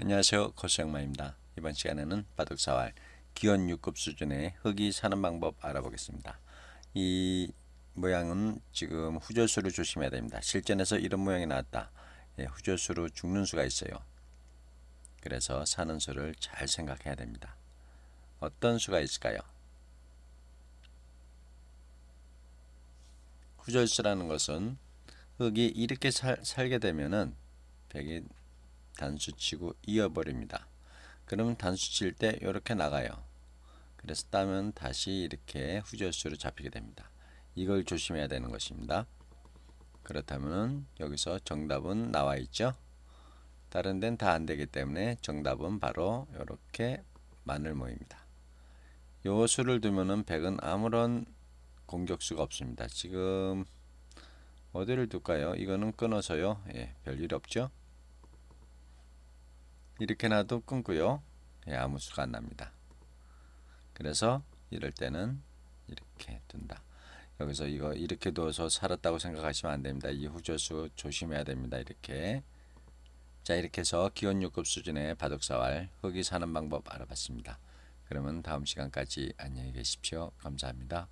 안녕하세요. 코스영마입니다 이번 시간에는 바둑사활 기원 6급 수준의 흙이 사는 방법 알아보겠습니다. 이 모양은 지금 후절수를 조심해야 됩니다. 실전에서 이런 모양이 나왔다. 예, 후절수로 죽는 수가 있어요. 그래서 사는 수를 잘 생각해야 됩니다. 어떤 수가 있을까요? 후절수라는 것은 흙이 이렇게 살, 살게 되면은 백이 단수 치고 이어버립니다. 그러면 단수 칠 때 이렇게 나가요. 그래서 따면 다시 이렇게 후절수로 잡히게 됩니다. 이걸 조심해야 되는 것입니다. 그렇다면 여기서 정답은 나와 있죠. 다른 데는 다 안되기 때문에 정답은 바로 이렇게 마늘모입니다. 요 수를 두면은 1은 아무런 공격수가 없습니다. 지금 어디를 둘까요? 이거는 끊어서요. 예, 별일 없죠? 이렇게 놔도 끊고요. 예, 아무 수가 안 납니다. 그래서 이럴 때는 이렇게 둔다. 여기서 이거 이렇게 둬서 살았다고 생각하시면 안 됩니다. 이 후저수 조심해야 됩니다. 이렇게. 자, 이렇게 해서 기온 6급 수준의 바둑사활 흙이 사는 방법 알아봤습니다. 그러면 다음 시간까지 안녕히 계십시오. 감사합니다.